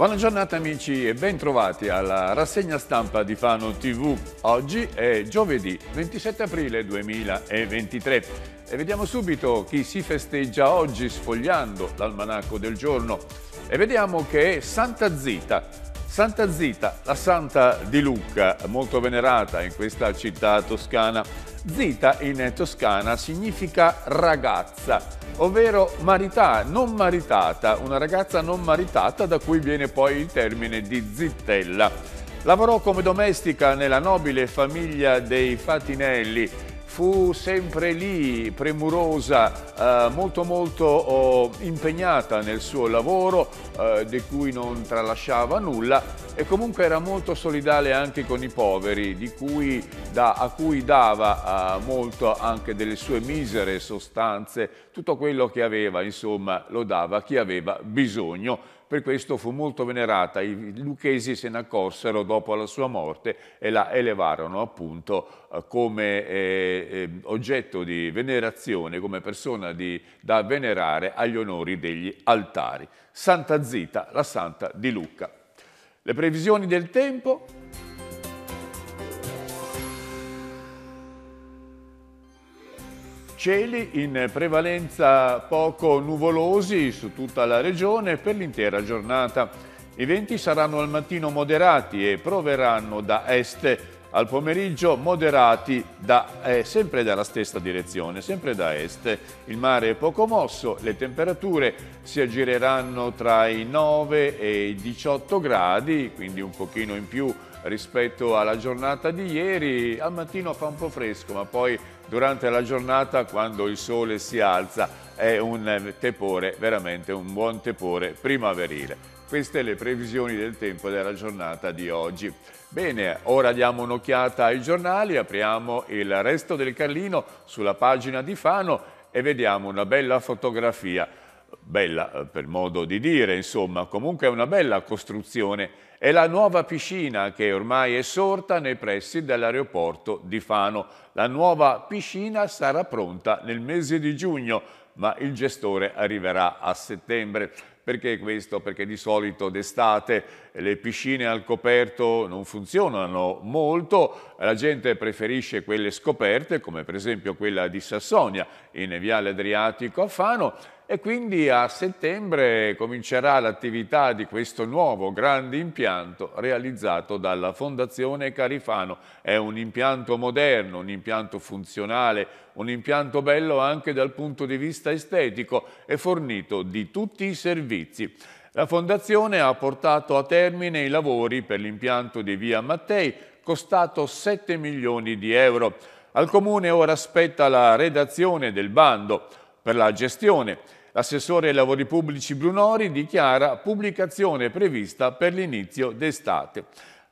Buona giornata amici e ben trovati alla rassegna stampa di Fano TV. Oggi è giovedì 27 aprile 2023 e vediamo subito chi si festeggia oggi sfogliando l'almanacco del giorno e vediamo che è Santa Zita. Santa Zita, la santa di Lucca, molto venerata in questa città toscana Zita in toscana significa ragazza, ovvero marità, non maritata, una ragazza non maritata da cui viene poi il termine di zittella. Lavorò come domestica nella nobile famiglia dei Fatinelli fu sempre lì, premurosa, eh, molto molto oh, impegnata nel suo lavoro, eh, di cui non tralasciava nulla e comunque era molto solidale anche con i poveri, cui da, a cui dava eh, molto anche delle sue misere sostanze, tutto quello che aveva, insomma, lo dava a chi aveva bisogno per questo fu molto venerata. I lucchesi se ne accorsero dopo la sua morte e la elevarono appunto eh, come eh, eh, oggetto di venerazione, come persona di, da venerare agli onori degli altari. Santa Zita, la santa di Lucca. Le previsioni del tempo... Cieli in prevalenza poco nuvolosi su tutta la regione per l'intera giornata. I venti saranno al mattino moderati e proveranno da est, al pomeriggio moderati da, eh, sempre dalla stessa direzione, sempre da est. Il mare è poco mosso, le temperature si aggireranno tra i 9 e i 18 gradi, quindi un pochino in più rispetto alla giornata di ieri. Al mattino fa un po' fresco, ma poi durante la giornata, quando il sole si alza, è un tepore, veramente un buon tepore primaverile. Queste le previsioni del tempo della giornata di oggi. Bene, ora diamo un'occhiata ai giornali, apriamo il resto del Carlino sulla pagina di Fano e vediamo una bella fotografia bella eh, per modo di dire, insomma, comunque è una bella costruzione, è la nuova piscina che ormai è sorta nei pressi dell'aeroporto di Fano. La nuova piscina sarà pronta nel mese di giugno, ma il gestore arriverà a settembre. Perché questo? Perché di solito d'estate le piscine al coperto non funzionano molto, la gente preferisce quelle scoperte, come per esempio quella di Sassonia in Viale Adriatico a Fano, e quindi a settembre comincerà l'attività di questo nuovo grande impianto realizzato dalla Fondazione Carifano. È un impianto moderno, un impianto funzionale, un impianto bello anche dal punto di vista estetico e fornito di tutti i servizi. La Fondazione ha portato a termine i lavori per l'impianto di Via Mattei, costato 7 milioni di euro. Al Comune ora spetta la redazione del bando per la gestione L'assessore ai lavori pubblici Brunori dichiara pubblicazione prevista per l'inizio d'estate.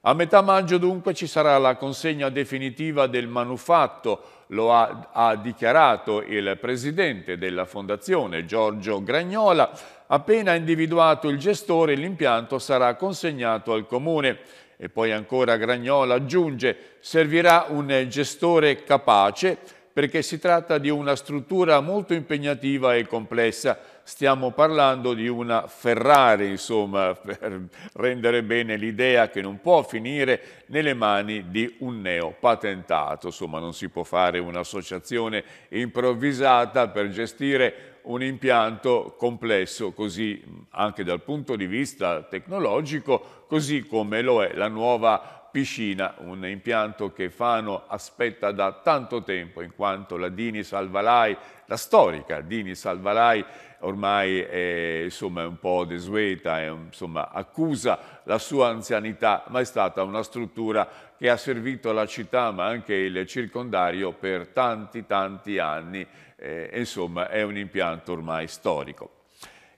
A metà maggio dunque ci sarà la consegna definitiva del manufatto, lo ha, ha, dichiarato il presidente della fondazione Giorgio Gragnola. Appena individuato il gestore l'impianto sarà consegnato al comune. E poi ancora Gragnola aggiunge servirà un gestore capace perché si tratta di una struttura molto impegnativa e complessa. Stiamo parlando di una Ferrari, insomma, per rendere bene l'idea che non può finire nelle mani di un neopatentato. Insomma, non si può fare un'associazione improvvisata per gestire un impianto complesso così anche dal punto di vista tecnologico, così come lo è la nuova piscina, un impianto che Fano aspetta da tanto tempo in quanto la Dini Salvalai, la storica Dini Salvalai ormai è insomma, un po' desueta, è, insomma, accusa la sua anzianità, ma è stata una struttura che ha servito la città ma anche il circondario per tanti tanti anni, eh, insomma è un impianto ormai storico.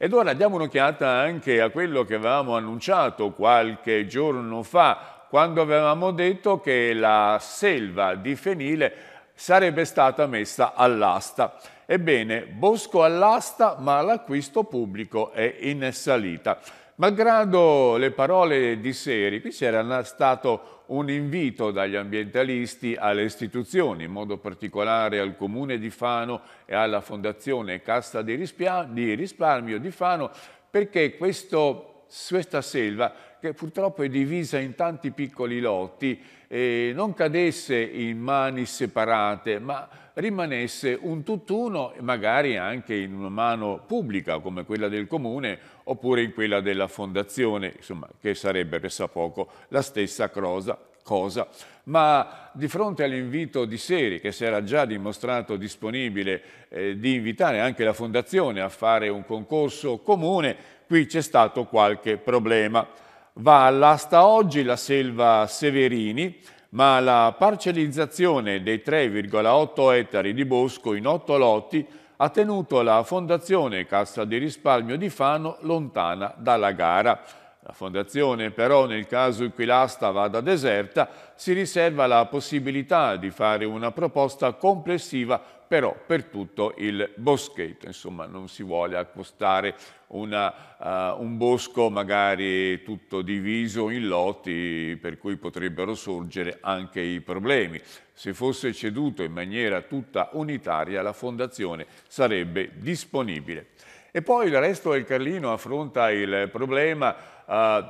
Ed ora diamo un'occhiata anche a quello che avevamo annunciato qualche giorno fa, quando avevamo detto che la selva di Fenile sarebbe stata messa all'asta. Ebbene, bosco all'asta, ma l'acquisto pubblico è in salita. Malgrado le parole di Seri, qui c'era stato un invito dagli ambientalisti alle istituzioni, in modo particolare al Comune di Fano e alla Fondazione Cassa di, Risparmio di Fano, perché questo questa selva che purtroppo è divisa in tanti piccoli lotti, eh, non cadesse in mani separate, ma rimanesse un tutt'uno, magari anche in una mano pubblica come quella del comune oppure in quella della fondazione, insomma, che sarebbe pressa poco la stessa cosa, cosa. Ma di fronte all'invito di Seri, che si era già dimostrato disponibile eh, di invitare anche la fondazione a fare un concorso comune, qui c'è stato qualche problema. Va all'asta oggi la selva Severini, ma la parcellizzazione dei 3,8 ettari di bosco in otto lotti ha tenuto la Fondazione Cassa di Risparmio di Fano lontana dalla gara. La Fondazione però, nel caso in cui l'asta vada deserta, si riserva la possibilità di fare una proposta complessiva però per tutto il boschetto, insomma non si vuole accostare una, uh, un bosco magari tutto diviso in lotti per cui potrebbero sorgere anche i problemi. Se fosse ceduto in maniera tutta unitaria la fondazione sarebbe disponibile. E poi il resto del Carlino affronta il problema uh,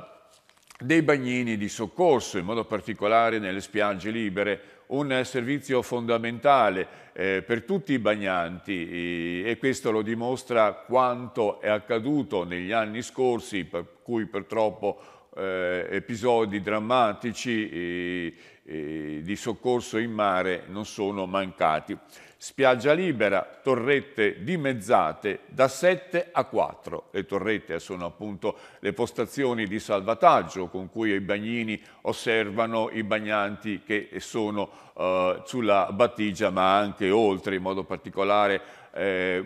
dei bagnini di soccorso, in modo particolare nelle spiagge libere un servizio fondamentale eh, per tutti i bagnanti e questo lo dimostra quanto è accaduto negli anni scorsi, per cui purtroppo eh, episodi drammatici eh, eh, di soccorso in mare non sono mancati spiaggia libera, torrette dimezzate da 7 a 4. Le torrette sono appunto le postazioni di salvataggio con cui i bagnini osservano i bagnanti che sono eh, sulla battigia ma anche oltre, in modo particolare eh,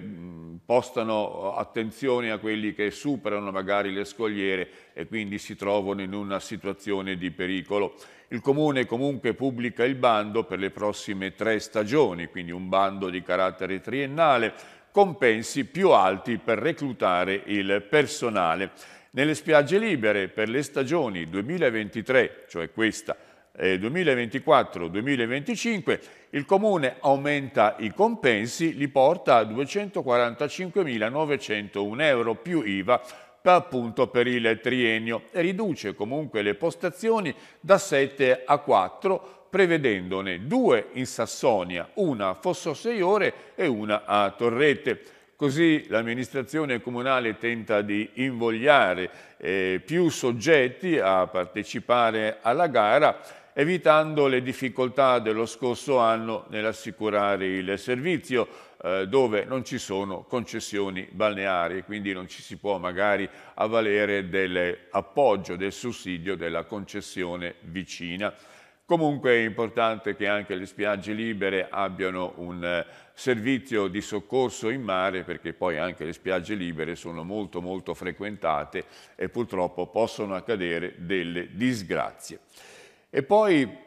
postano attenzione a quelli che superano magari le scogliere e quindi si trovano in una situazione di pericolo. Il Comune comunque pubblica il bando per le prossime tre stagioni, quindi un bando di carattere triennale, compensi più alti per reclutare il personale. Nelle spiagge libere per le stagioni 2023, cioè questa, 2024-2025 eh, il Comune aumenta i compensi, li porta a 245.901 euro più IVA appunto per il triennio e riduce comunque le postazioni da 7 a 4 prevedendone due in Sassonia, una a Fosso Seiore e una a Torrette. Così l'amministrazione comunale tenta di invogliare eh, più soggetti a partecipare alla gara evitando le difficoltà dello scorso anno nell'assicurare il servizio eh, dove non ci sono concessioni balneari, e quindi non ci si può magari avvalere dell'appoggio, del sussidio della concessione vicina. Comunque è importante che anche le spiagge libere abbiano un eh, servizio di soccorso in mare perché poi anche le spiagge libere sono molto molto frequentate e purtroppo possono accadere delle disgrazie. E poi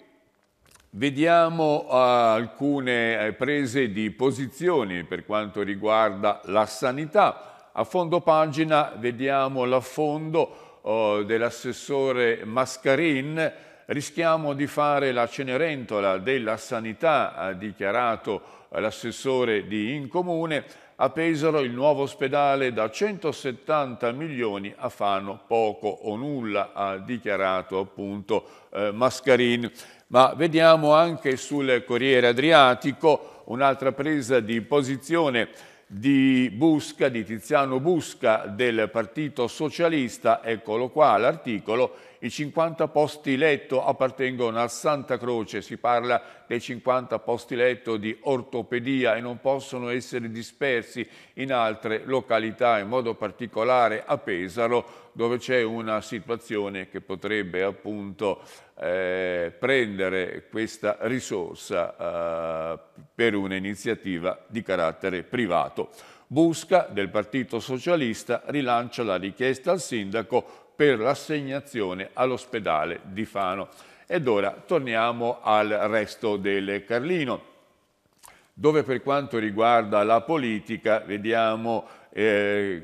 Vediamo eh, alcune eh, prese di posizioni per quanto riguarda la sanità. A fondo pagina vediamo l'affondo eh, dell'assessore Mascarin rischiamo di fare la cenerentola della sanità, ha dichiarato l'assessore di Incomune, a Pesaro il nuovo ospedale da 170 milioni a Fano poco o nulla, ha dichiarato appunto eh, Mascarin. Ma vediamo anche sul Corriere Adriatico un'altra presa di posizione di Busca, di Tiziano Busca del Partito Socialista, eccolo qua l'articolo, i 50 posti letto appartengono a Santa Croce, si parla dei 50 posti letto di ortopedia e non possono essere dispersi in altre località, in modo particolare a Pesaro, dove c'è una situazione che potrebbe appunto eh, prendere questa risorsa eh, per un'iniziativa di carattere privato. Busca del Partito Socialista rilancia la richiesta al sindaco per l'assegnazione all'ospedale di Fano. Ed ora torniamo al resto del Carlino dove per quanto riguarda la politica vediamo eh,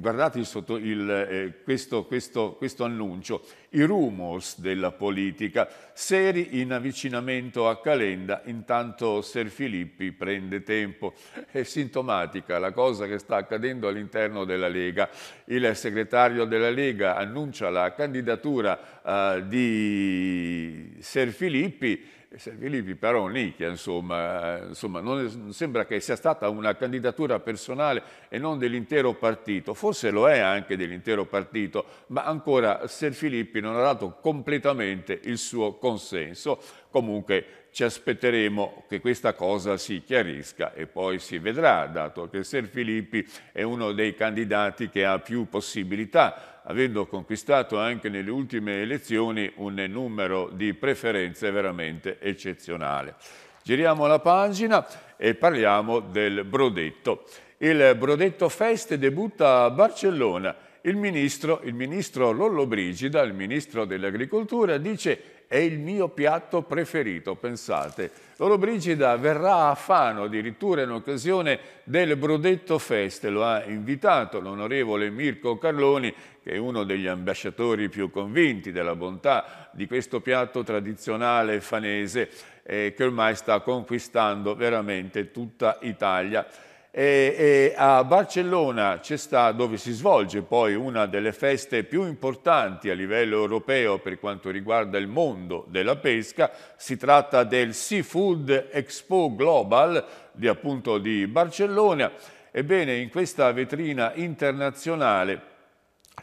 guardate il, il, eh, questo, questo, questo annuncio, i rumors della politica, Seri in avvicinamento a Calenda, intanto Ser Filippi prende tempo. È sintomatica la cosa che sta accadendo all'interno della Lega. Il segretario della Lega annuncia la candidatura eh, di Ser Filippi Servilippi però nicchia, insomma, insomma non, sembra che sia stata una candidatura personale e non dell'intero partito, forse lo è anche dell'intero partito, ma ancora Ser Filippi non ha dato completamente il suo consenso, comunque ci aspetteremo che questa cosa si chiarisca e poi si vedrà, dato che Ser Filippi è uno dei candidati che ha più possibilità, avendo conquistato anche nelle ultime elezioni un numero di preferenze veramente eccezionale. Giriamo la pagina e parliamo del Brodetto. Il Brodetto Fest debutta a Barcellona il ministro, il ministro Lollobrigida, il ministro dell'Agricoltura, dice è il mio piatto preferito, pensate. Lollobrigida verrà a Fano addirittura in occasione del Brudetto Fest, lo ha invitato l'onorevole Mirko Carloni, che è uno degli ambasciatori più convinti della bontà di questo piatto tradizionale fanese eh, che ormai sta conquistando veramente tutta Italia. E, e a Barcellona c'è sta dove si svolge poi una delle feste più importanti a livello europeo per quanto riguarda il mondo della pesca, si tratta del Seafood Expo Global di, appunto di Barcellona. Ebbene, in questa vetrina internazionale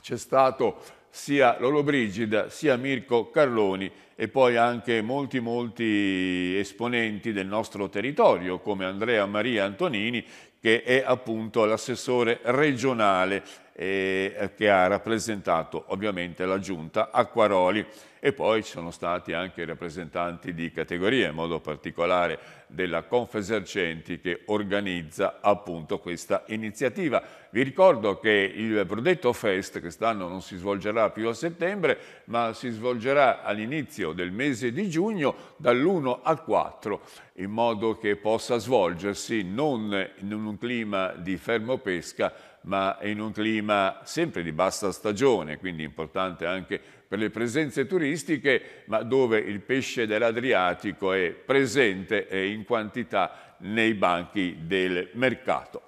c'è stato sia Lolo Brigida sia Mirko Carloni e poi anche molti molti esponenti del nostro territorio come Andrea Maria Antonini che è appunto l'assessore regionale eh, che ha rappresentato ovviamente la giunta Acquaroli e poi ci sono stati anche rappresentanti di categoria, in modo particolare della Confesercenti che organizza appunto questa iniziativa. Vi ricordo che il Brudetto Fest, quest'anno non si svolgerà più a settembre, ma si svolgerà all'inizio del mese di giugno dall'1 al 4, in modo che possa svolgersi non in un clima di fermo pesca, ma in un clima sempre di bassa stagione, quindi importante anche per le presenze turistiche, ma dove il pesce dell'Adriatico è presente e in quantità nei banchi del mercato.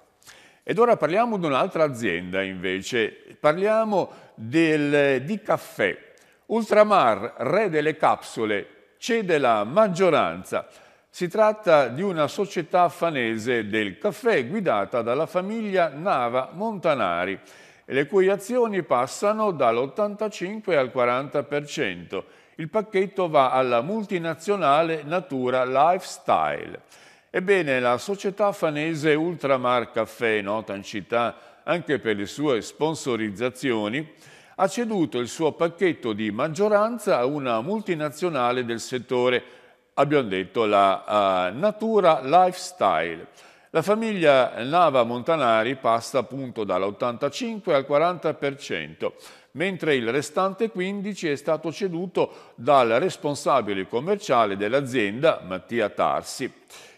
Ed ora parliamo di un'altra azienda invece, parliamo del, di caffè. Ultramar, re delle capsule, cede la maggioranza. Si tratta di una società fanese del caffè guidata dalla famiglia Nava Montanari le cui azioni passano dall'85 al 40%. Il pacchetto va alla multinazionale Natura Lifestyle. Ebbene, la società fanese Ultramar Caffè, nota in città anche per le sue sponsorizzazioni, ha ceduto il suo pacchetto di maggioranza a una multinazionale del settore, abbiamo detto la uh, Natura Lifestyle. La famiglia Nava Montanari passa appunto dall'85 al 40%, mentre il restante 15% è stato ceduto dal responsabile commerciale dell'azienda, Mattia Tarsi.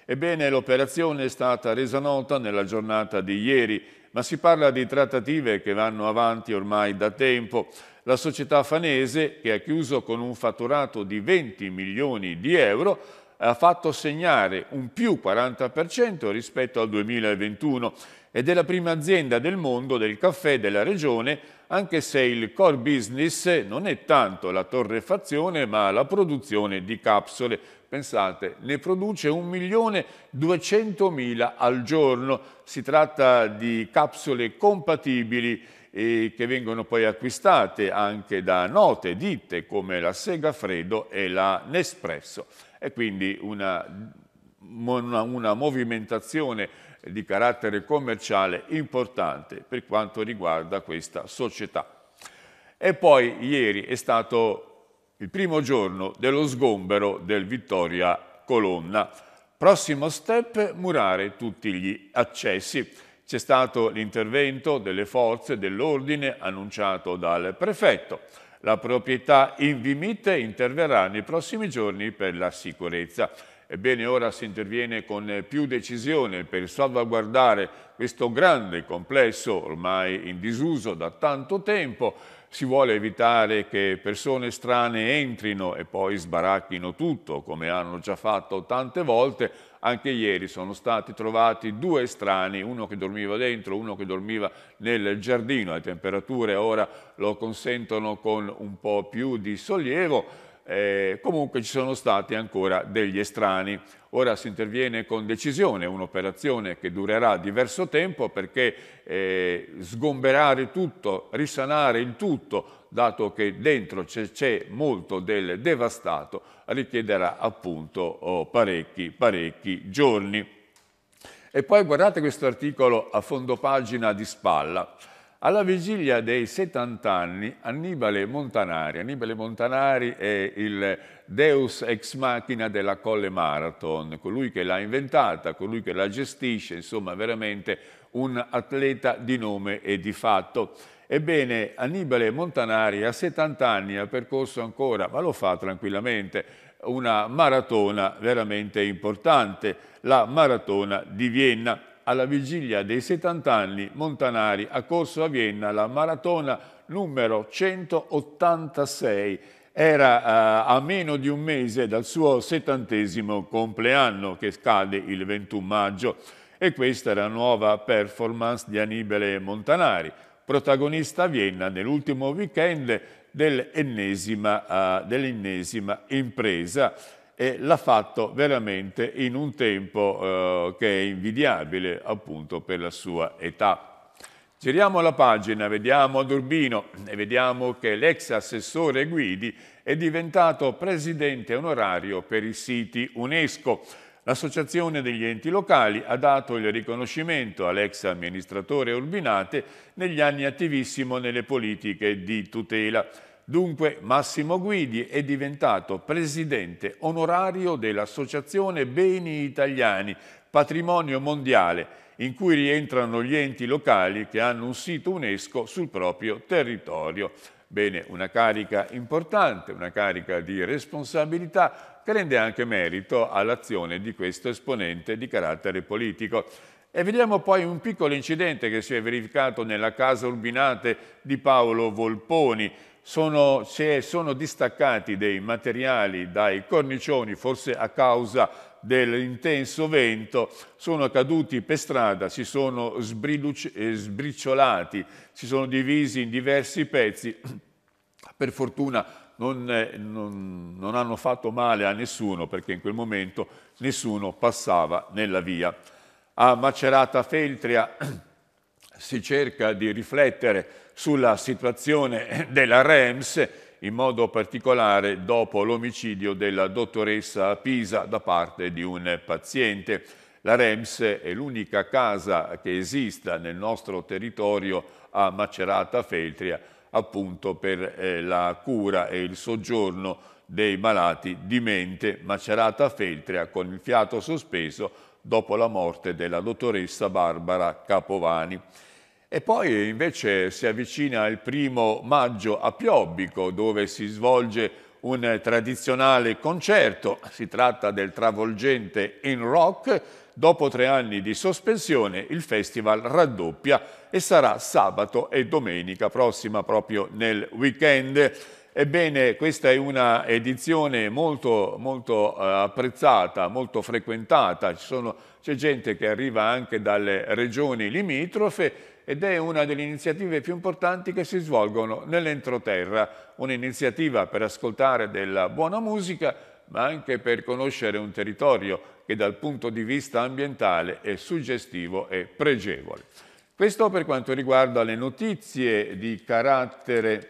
Ebbene, l'operazione è stata resa nota nella giornata di ieri, ma si parla di trattative che vanno avanti ormai da tempo. La società fanese, che ha chiuso con un fatturato di 20 milioni di euro, ha fatto segnare un più 40% rispetto al 2021 ed è la prima azienda del mondo del caffè della regione, anche se il core business non è tanto la torrefazione ma la produzione di capsule. Pensate, ne produce 1.200.000 al giorno. Si tratta di capsule compatibili eh, che vengono poi acquistate anche da note ditte come la Segafredo e la Nespresso. E quindi una, una, una movimentazione di carattere commerciale importante per quanto riguarda questa società. E poi ieri è stato il primo giorno dello sgombero del Vittoria Colonna. Prossimo step, murare tutti gli accessi. C'è stato l'intervento delle forze dell'ordine annunciato dal prefetto. La proprietà Invimite interverrà nei prossimi giorni per la sicurezza. Ebbene ora si interviene con più decisione per salvaguardare questo grande complesso ormai in disuso da tanto tempo. Si vuole evitare che persone strane entrino e poi sbaracchino tutto, come hanno già fatto tante volte, anche ieri sono stati trovati due estranei, uno che dormiva dentro, uno che dormiva nel giardino. Le temperature ora lo consentono con un po' più di sollievo eh, comunque ci sono stati ancora degli estranei. Ora si interviene con decisione, un'operazione che durerà diverso tempo perché eh, sgomberare tutto, risanare il tutto, dato che dentro c'è molto del devastato, richiederà appunto oh, parecchi, parecchi giorni. E poi guardate questo articolo a fondo pagina di spalla. Alla vigilia dei 70 anni, Annibale Montanari, Annibale Montanari è il deus ex machina della Colle Marathon, colui che l'ha inventata, colui che la gestisce, insomma veramente un atleta di nome e di fatto. Ebbene, Annibale Montanari a 70 anni ha percorso ancora, ma lo fa tranquillamente, una maratona veramente importante, la maratona di Vienna alla vigilia dei 70 anni, Montanari ha corso a Vienna la maratona numero 186. Era eh, a meno di un mese dal suo settantesimo compleanno, che scade il 21 maggio. E questa è la nuova performance di Annibale Montanari, protagonista a Vienna nell'ultimo weekend dell'ennesima, uh, eh, dell impresa e l'ha fatto veramente in un tempo eh, che è invidiabile appunto per la sua età. Giriamo la pagina, vediamo ad Urbino e vediamo che l'ex assessore Guidi è diventato presidente onorario per i siti UNESCO. L'Associazione degli Enti Locali ha dato il riconoscimento all'ex amministratore Urbinate negli anni attivissimo nelle politiche di tutela. Dunque Massimo Guidi è diventato presidente onorario dell'Associazione Beni Italiani, Patrimonio Mondiale, in cui rientrano gli enti locali che hanno un sito UNESCO sul proprio territorio. Bene, una carica importante, una carica di responsabilità che rende anche merito all'azione di questo esponente di carattere politico. E vediamo poi un piccolo incidente che si è verificato nella casa Urbinate di Paolo Volponi, sono, se sono distaccati dei materiali dai cornicioni, forse a causa dell'intenso vento, sono caduti per strada, si sono eh, sbriciolati, si sono divisi in diversi pezzi. Per fortuna non, eh, non, non hanno fatto male a nessuno, perché in quel momento nessuno passava nella via. A Macerata Feltria si cerca di riflettere sulla situazione della REMS, in modo particolare dopo l'omicidio della dottoressa Pisa da parte di un paziente. La REMS è l'unica casa che esista nel nostro territorio a Macerata Feltria, appunto per eh, la cura e il soggiorno dei malati di mente Macerata Feltria con il fiato sospeso dopo la morte della dottoressa Barbara Capovani. E poi invece si avvicina il primo maggio a Piobbico dove si svolge un tradizionale concerto, si tratta del travolgente In Rock, dopo tre anni di sospensione il festival raddoppia e sarà sabato e domenica prossima proprio nel weekend. Ebbene, questa è una edizione molto, molto eh, apprezzata, molto frequentata, c'è gente che arriva anche dalle regioni limitrofe ed è una delle iniziative più importanti che si svolgono nell'entroterra, un'iniziativa per ascoltare della buona musica ma anche per conoscere un territorio che dal punto di vista ambientale è suggestivo e pregevole. Questo per quanto riguarda le notizie di carattere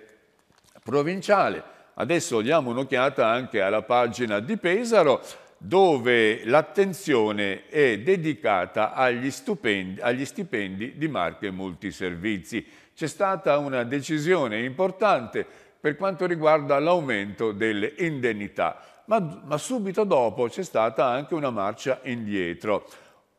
provinciale. Adesso diamo un'occhiata anche alla pagina di Pesaro dove l'attenzione è dedicata agli stipendi, agli stipendi di marche multiservizi. C'è stata una decisione importante per quanto riguarda l'aumento delle indennità, ma, ma subito dopo c'è stata anche una marcia indietro.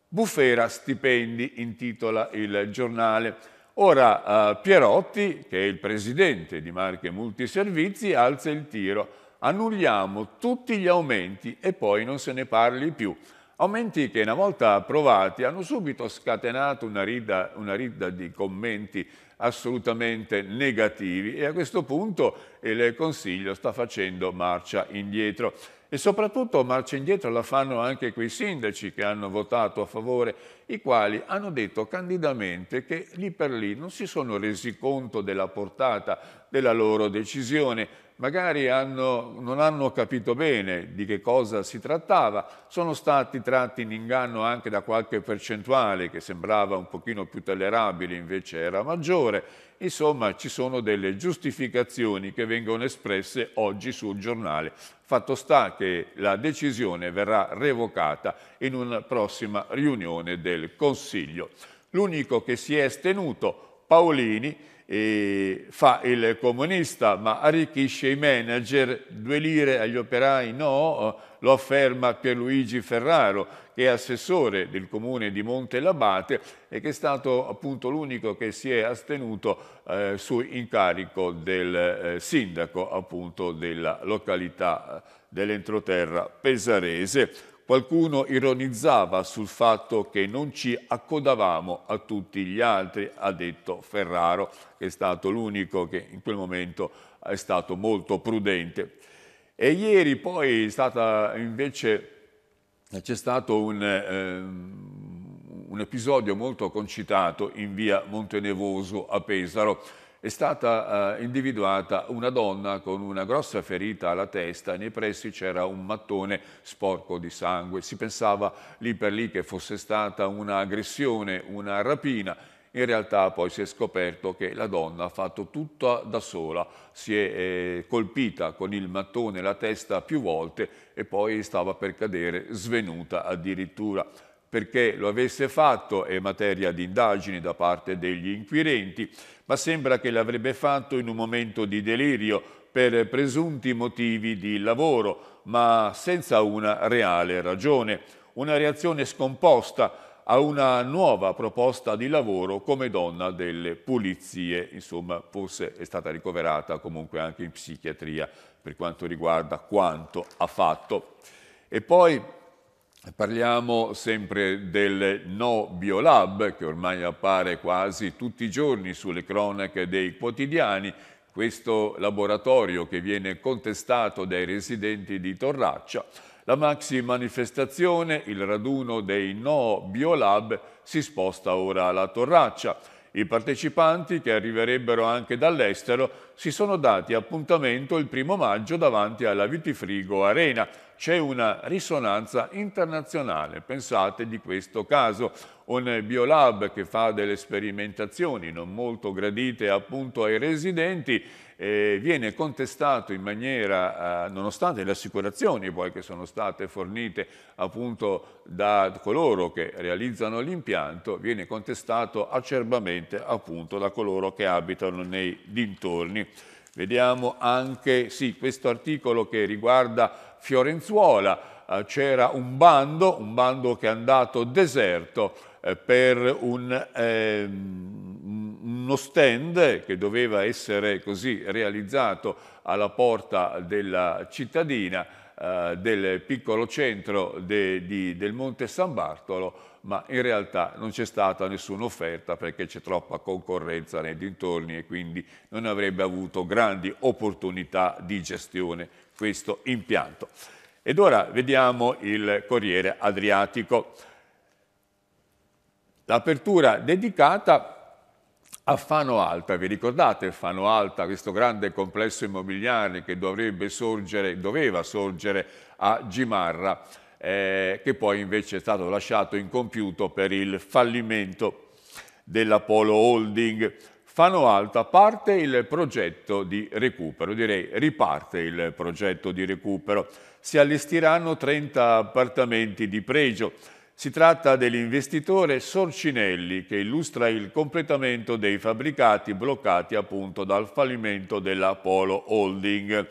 Bufera stipendi intitola il giornale. Ora eh, Pierotti, che è il presidente di Marche Multiservizi, alza il tiro annulliamo tutti gli aumenti e poi non se ne parli più. Aumenti che una volta approvati hanno subito scatenato una ridda, una ridda di commenti assolutamente negativi e a questo punto il Consiglio sta facendo marcia indietro. E soprattutto marcia indietro la fanno anche quei sindaci che hanno votato a favore, i quali hanno detto candidamente che lì per lì non si sono resi conto della portata della loro decisione magari hanno, non hanno capito bene di che cosa si trattava, sono stati tratti in inganno anche da qualche percentuale che sembrava un pochino più tollerabile, invece era maggiore. Insomma, ci sono delle giustificazioni che vengono espresse oggi sul giornale. Fatto sta che la decisione verrà revocata in una prossima riunione del Consiglio. L'unico che si è stenuto, Paolini, fa il comunista ma arricchisce i manager, due lire agli operai no, eh, lo afferma Pierluigi Ferraro che è assessore del comune di Montelabate e che è stato appunto l'unico che si è astenuto eh, su incarico del eh, sindaco appunto della località eh, dell'entroterra pesarese. Qualcuno ironizzava sul fatto che non ci accodavamo a tutti gli altri, ha detto Ferraro, che è stato l'unico che in quel momento è stato molto prudente. E ieri poi c'è stato un, ehm, un episodio molto concitato in via Montenevoso a Pesaro, è stata eh, individuata una donna con una grossa ferita alla testa nei pressi c'era un mattone sporco di sangue. Si pensava lì per lì che fosse stata un'aggressione, una rapina. In realtà poi si è scoperto che la donna ha fatto tutto da sola, si è eh, colpita con il mattone la testa più volte e poi stava per cadere svenuta addirittura perché lo avesse fatto è materia di indagini da parte degli inquirenti ma sembra che l'avrebbe fatto in un momento di delirio per presunti motivi di lavoro, ma senza una reale ragione, una reazione scomposta a una nuova proposta di lavoro come donna delle pulizie, insomma forse è stata ricoverata comunque anche in psichiatria per quanto riguarda quanto ha fatto. E poi Parliamo sempre del No Biolab, che ormai appare quasi tutti i giorni sulle cronache dei quotidiani, questo laboratorio che viene contestato dai residenti di Torraccia. La maxi manifestazione, il raduno dei No Biolab, si sposta ora alla Torraccia. I partecipanti, che arriverebbero anche dall'estero, si sono dati appuntamento il primo maggio davanti alla Vitifrigo Arena. C'è una risonanza internazionale, pensate di questo caso. Un biolab che fa delle sperimentazioni non molto gradite appunto ai residenti eh, viene contestato in maniera, eh, nonostante le assicurazioni poi che sono state fornite appunto da coloro che realizzano l'impianto, viene contestato acerbamente appunto da coloro che abitano nei dintorni. Vediamo anche sì, questo articolo che riguarda Fiorenzuola, eh, c'era un bando, un bando che è andato deserto, eh, per un, ehm, uno stand che doveva essere così realizzato alla porta della cittadina eh, del piccolo centro de, di, del Monte San Bartolo ma in realtà non c'è stata nessuna offerta perché c'è troppa concorrenza nei dintorni e quindi non avrebbe avuto grandi opportunità di gestione questo impianto. Ed ora vediamo il Corriere Adriatico. L'apertura dedicata a Fano Alta, vi ricordate Fano Alta, questo grande complesso immobiliare che dovrebbe sorgere, doveva sorgere a Gimarra, eh, che poi invece è stato lasciato incompiuto per il fallimento dell'Apollo Holding. Fano Alta parte il progetto di recupero, direi riparte il progetto di recupero. Si allestiranno 30 appartamenti di pregio, si tratta dell'investitore Sorcinelli che illustra il completamento dei fabbricati bloccati appunto dal fallimento della Polo Holding.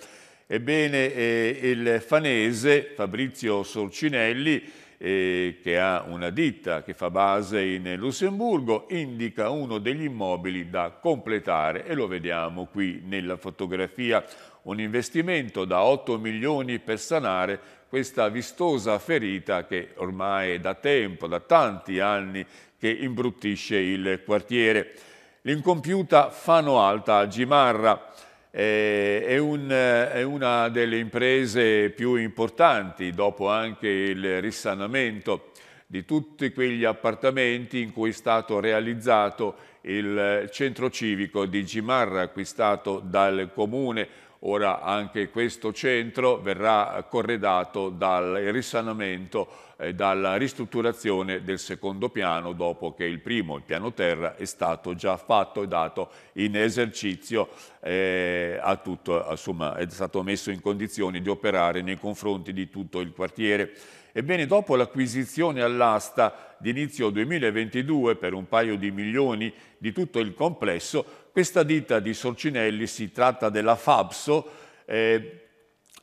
Ebbene, eh, il fanese Fabrizio Sorcinelli eh, che ha una ditta che fa base in Lussemburgo, indica uno degli immobili da completare e lo vediamo qui nella fotografia. Un investimento da 8 milioni per sanare questa vistosa ferita che ormai è da tempo, da tanti anni, che imbruttisce il quartiere. L'incompiuta Fano Alta a Gimarra eh, è, un, è, una delle imprese più importanti dopo anche il risanamento di tutti quegli appartamenti in cui è stato realizzato il centro civico di Gimarra acquistato dal comune. Ora anche questo centro verrà corredato dal risanamento eh, dalla ristrutturazione del secondo piano dopo che il primo, il piano terra, è stato già fatto e dato in esercizio eh, a tutto, insomma, è stato messo in condizione di operare nei confronti di tutto il quartiere. Ebbene, dopo l'acquisizione all'asta di inizio 2022 per un paio di milioni di tutto il complesso, questa ditta di Sorcinelli, si tratta della Fabso, eh,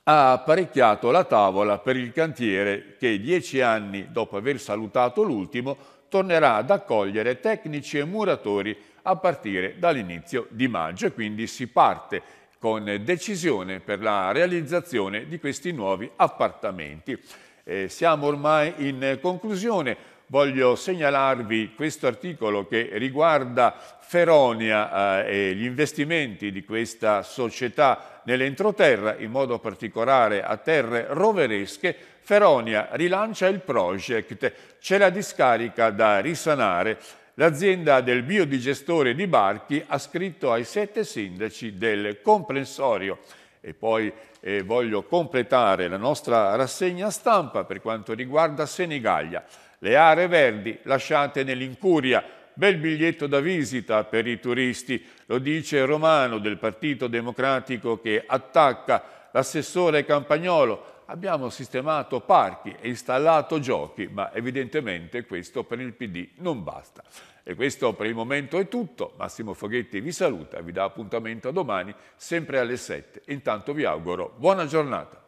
ha apparecchiato la tavola per il cantiere che dieci anni dopo aver salutato l'ultimo tornerà ad accogliere tecnici e muratori a partire dall'inizio di maggio e quindi si parte con decisione per la realizzazione di questi nuovi appartamenti. Eh, siamo ormai in conclusione, voglio segnalarvi questo articolo che riguarda Feronia eh, e gli investimenti di questa società Nell'entroterra, in modo particolare a terre roveresche, Feronia rilancia il project, c'è la discarica da risanare. L'azienda del biodigestore di Barchi ha scritto ai sette sindaci del comprensorio e poi eh, voglio completare la nostra rassegna stampa per quanto riguarda Senigallia. Le aree verdi lasciate nell'incuria Bel biglietto da visita per i turisti, lo dice Romano del Partito Democratico che attacca l'assessore Campagnolo. Abbiamo sistemato parchi e installato giochi, ma evidentemente questo per il PD non basta. E questo per il momento è tutto. Massimo Foghetti vi saluta, vi dà appuntamento a domani, sempre alle 7. Intanto vi auguro buona giornata.